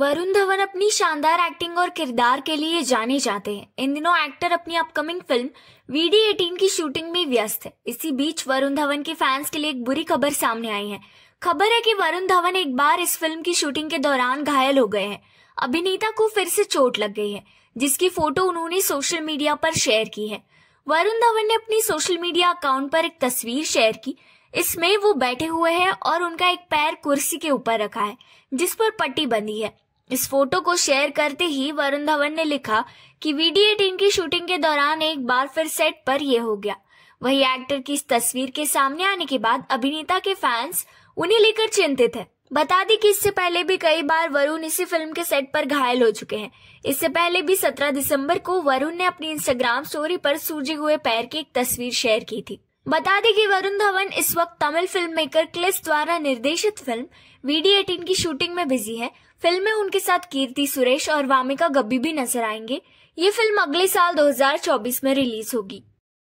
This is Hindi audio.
वरुण धवन अपनी शानदार एक्टिंग और किरदार के लिए जाने जाते हैं इन दिनों एक्टर अपनी अपकमिंग फिल्म वीडी एटीन की शूटिंग में व्यस्त है इसी बीच वरुण धवन के फैंस के लिए एक बुरी खबर सामने आई है खबर है कि वरुण धवन एक बार इस फिल्म की शूटिंग के दौरान घायल हो गए हैं अभिनेता को फिर से चोट लग गई है जिसकी फोटो उन्होंने सोशल मीडिया पर शेयर की है वरुण धवन ने अपनी सोशल मीडिया अकाउंट पर एक तस्वीर शेयर की इसमें वो बैठे हुए हैं और उनका एक पैर कुर्सी के ऊपर रखा है जिस पर पट्टी बंधी है इस फोटो को शेयर करते ही वरुण धवन ने लिखा कि वीडियो टीम की शूटिंग के दौरान एक बार फिर सेट पर यह हो गया वही एक्टर की इस तस्वीर के सामने आने के बाद अभिनेता के फैंस उन्हें लेकर चिंतित है बता दी कि इससे पहले भी कई बार वरुण इसी फिल्म के सेट पर घायल हो चुके हैं इससे पहले भी 17 दिसंबर को वरुण ने अपनी इंस्टाग्राम स्टोरी पर सूजे हुए पैर की एक तस्वीर शेयर की थी बता दें कि वरुण धवन इस वक्त तमिल फिल्म मेकर क्लिस द्वारा निर्देशित फिल्म वीडी एटीन की शूटिंग में बिजी है फिल्म में उनके साथ कीर्ति सुरेश और वामिका गब्बी भी नजर आएंगे ये फिल्म अगले साल 2024 में रिलीज होगी